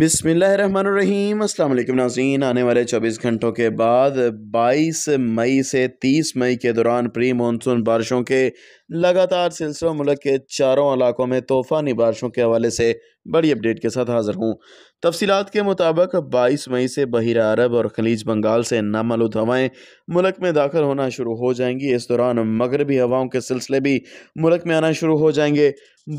बिसमीम असल नाजीन आने वाले 24 घंटों के बाद 22 मई से 30 मई के दौरान प्री मानसून बारिशों के लगातार सिलसिला मुल्क के चारों इलाकों में तूफ़ानी बारिशों के हवाले से बड़ी अपडेट के साथ हाज़िर हूँ तफसीत के मुताबिक 22 मई से बहर अरब और खलीज बंगाल से नामलूद हवाएं मुल्क में दाखिल होना शुरू हो जाएंगी इस दौरान मगरबी हवाओं के सिलसिले भी मुल्क में आना शुरू हो जाएंगे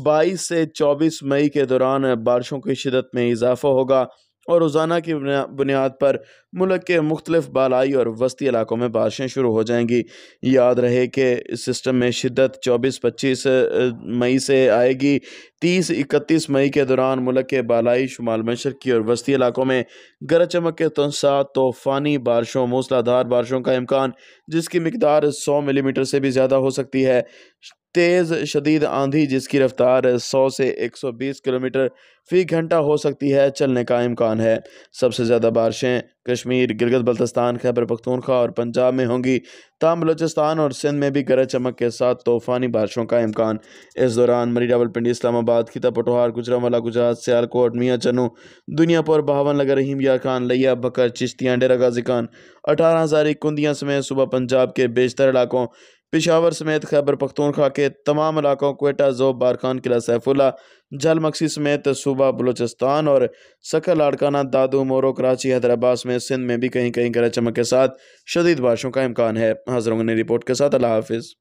22 से 24 मई के दौरान बारिशों की शिदत में इजाफा होगा और रोज़ाना की बुनियाद पर मुल्क के मुख्तलिफ बालाई और वस्ती इलाकों में बारिशें शुरू हो जाएंगी याद रहे कि इस सिस्टम में शिदत चौबीस पच्चीस मई से आएगी तीस इकतीस मई के दौरान मुल्क के बालाई शुमाल मशरकी और वस्ती इलाकों में गरज चमक के साथ तूफ़ानी बारिशों मूसलाधार बारिशों का इम्कान जिसकी मकदार सौ मिलीमीटर से भी ज़्यादा हो सकती है तेज़ शदीद आंधी जिसकी रफ्तार 100 से 120 किलोमीटर फी घंटा हो सकती है चलने का इम्कान है सबसे ज़्यादा बारिशें कश्मीर गिरगत बल्तिस्तान खैबर पख्तूनख्वा और पंजाब में होंगी ताम बलोचिस्तान और सिंध में भी गरज चमक के साथ तूफ़ानी बारिशों का इम्कान इस दौरान मरी पिंडी इस्लामाबाद खिता पटोहार गुजरावाला गुजरात सियालकोट मियाँ चनू दुनियापुर बहावन लगा रहीम या खान लिया बकर चिश्तियाँ डेरा गाजी खान अठारह हज़ार कुंदियाँ समेत सुबह पंजाब के बेशतर इलाकों पिशावर समेत खैबर पख्तूनख्वा के तमाम इलाकों कोटा जोब बारखान किला सैफुल्ला मक्सी समेत सूबा बलोचिस्तान और सकर लाड़काना दादू मोरो कराची हैदराबाद समेत सिंध में भी कहीं कहीं गरज चमक के साथ शदीद बारिशों का इम्कान है हाजरों ने रिपोर्ट के साथ अल्लाह हाफिज़